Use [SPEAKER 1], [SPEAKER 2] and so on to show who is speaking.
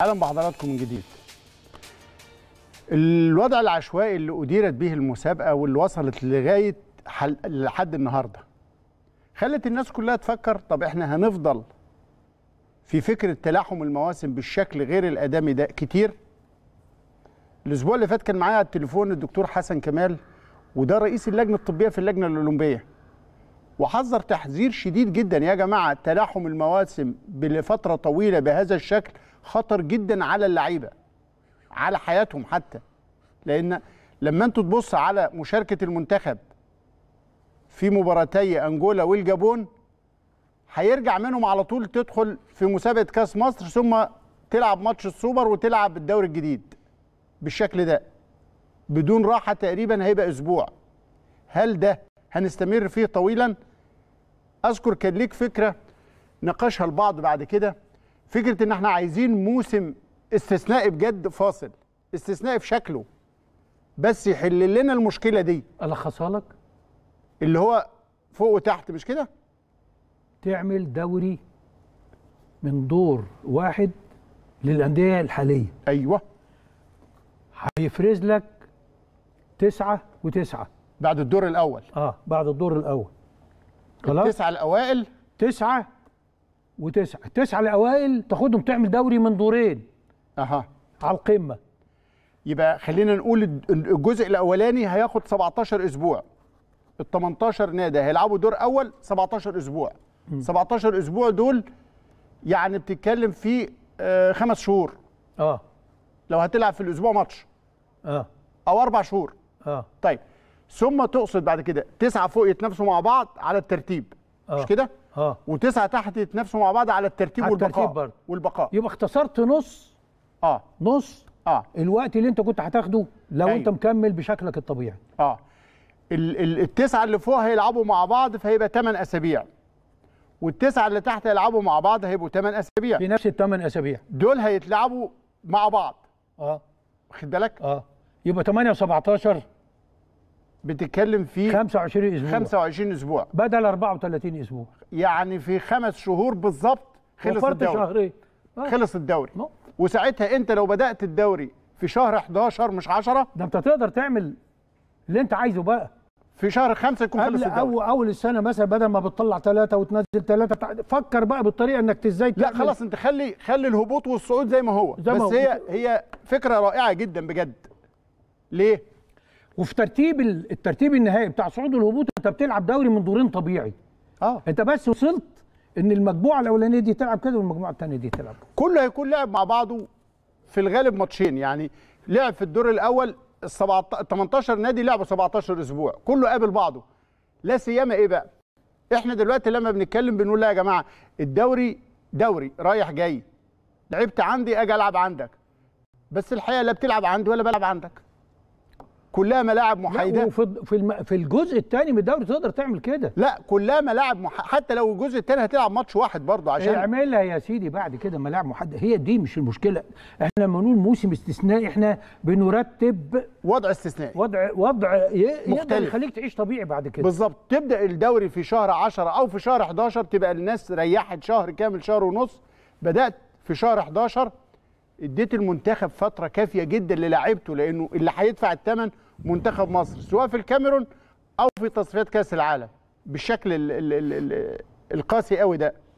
[SPEAKER 1] اهلا بحضراتكم من جديد الوضع العشوائي اللي اديرت به المسابقه واللي وصلت لغايه حل... لحد النهارده خلت الناس كلها تفكر طب احنا هنفضل في فكره تلاحم المواسم بالشكل غير الادمي ده كتير الاسبوع اللي فات كان معايا على التليفون الدكتور حسن كمال وده رئيس اللجنه الطبيه في اللجنه الاولمبيه وحذر تحذير شديد جدا يا جماعه تلاحم المواسم لفتره طويله بهذا الشكل خطر جدا على اللعيبه على حياتهم حتى لان لما انت تبص على مشاركه المنتخب في مباراتي انجولا والجابون هيرجع منهم على طول تدخل في مسابقه كاس مصر ثم تلعب ماتش السوبر وتلعب الدوري الجديد بالشكل ده بدون راحه تقريبا هيبقى اسبوع هل ده هنستمر فيه طويلا اذكر كان ليك فكره ناقشها البعض بعد كده فكره ان احنا عايزين موسم استثنائي بجد فاصل استثنائي في شكله بس يحل لنا المشكله دي الخصها لك اللي هو فوق
[SPEAKER 2] وتحت مش كده تعمل دوري من دور واحد للانديه الحاليه ايوه هيفرز لك تسعة وتسعة بعد الدور الأول اه بعد الدور الأول خلاص التسعه الاوائل تسعه وتسعه التسعه الاوائل تاخدهم
[SPEAKER 1] تعمل دوري من دورين اها على القمه يبقى خلينا نقول الجزء الاولاني هياخد 17 اسبوع ال 18 نادي هيلعبوا دور اول 17 اسبوع م. 17 اسبوع دول يعني بتتكلم في آه، خمس شهور اه لو هتلعب في الاسبوع ماتش اه او اربع شهور اه طيب ثم تقصد بعد كده تسعه فوق يتنافسوا مع بعض على الترتيب أوه. مش آه. كده؟ اه وتسعه تحت يتنافسوا مع بعض على الترتيب على والبقاء الترتيب برضه والبقاء
[SPEAKER 2] يبقى اختصرت نص اه نص اه الوقت اللي انت كنت هتاخده لو أيوه. انت
[SPEAKER 1] مكمل بشكلك الطبيعي اه ال ال التسعه اللي فوق هيلعبوا مع بعض فهيبقى 8 اسابيع والتسعه اللي تحت هيلعبوا مع بعض هيبقوا 8 اسابيع في نفس الثمان اسابيع دول هيتلعبوا مع بعض اه واخد بالك اه يبقى 8
[SPEAKER 2] و17 بتتكلم في 25 اسبوع 25 اسبوع بدل
[SPEAKER 1] 34 اسبوع يعني في خمس شهور بالظبط خلص الدوري شهرين آه. خلص الدوري وساعتها انت لو بدات الدوري في شهر 11 مش 10 ده انت تقدر تعمل اللي انت عايزه بقى في شهر خمسة يكون خلص الدوري أو اول السنه مثلا
[SPEAKER 2] بدل ما بتطلع ثلاثه وتنزل ثلاثه فكر بقى بالطريقه انك ازاي لا خلاص انت
[SPEAKER 1] خلي خلي الهبوط والصعود زي ما هو زي بس ما هو. هي هي فكره رائعه جدا بجد
[SPEAKER 2] ليه وفي ترتيب الترتيب النهائي بتاع صعود الهبوط انت بتلعب دوري من دورين طبيعي اه انت بس وصلت ان المجموعه الاولانيه دي تلعب كده والمجموعه الثانيه دي تلعب كده
[SPEAKER 1] كله هيكون لعب مع بعضه في الغالب ماتشين يعني لعب في الدور الاول ال 18 نادي لعبوا 17 اسبوع كله قابل بعضه لا سيما ايه بقى احنا دلوقتي لما بنتكلم بنقول لا يا جماعه الدوري دوري رايح جاي لعبت عندي اجي العب عندك بس الحقيقه لا بتلعب عندي ولا بلعب عندك
[SPEAKER 2] كلها ملاعب محايده في في الجزء الثاني من الدوري تقدر تعمل كده لا كلها
[SPEAKER 1] ملاعب مح... حتى لو الجزء الثاني هتلعب ماتش واحد برضه إيه، عشان
[SPEAKER 2] اعملها يا سيدي بعد كده ملاعب محدده هي دي مش المشكله احنا لما نقول موسم استثنائي احنا بنرتب وضع
[SPEAKER 1] استثنائي وضع وضع ي... مختلف يخليك تعيش طبيعي بعد كده بالظبط تبدا الدوري في شهر 10 او في شهر 11 تبقى الناس ريحت شهر كامل شهر ونص بدات في شهر 11 اديت المنتخب فتره كافيه جدا للاعيبته لانه اللي هيدفع الثمن منتخب مصر سواء في الكاميرون او في تصفيات كاس العالم بالشكل ال ال ال القاسي قوي ده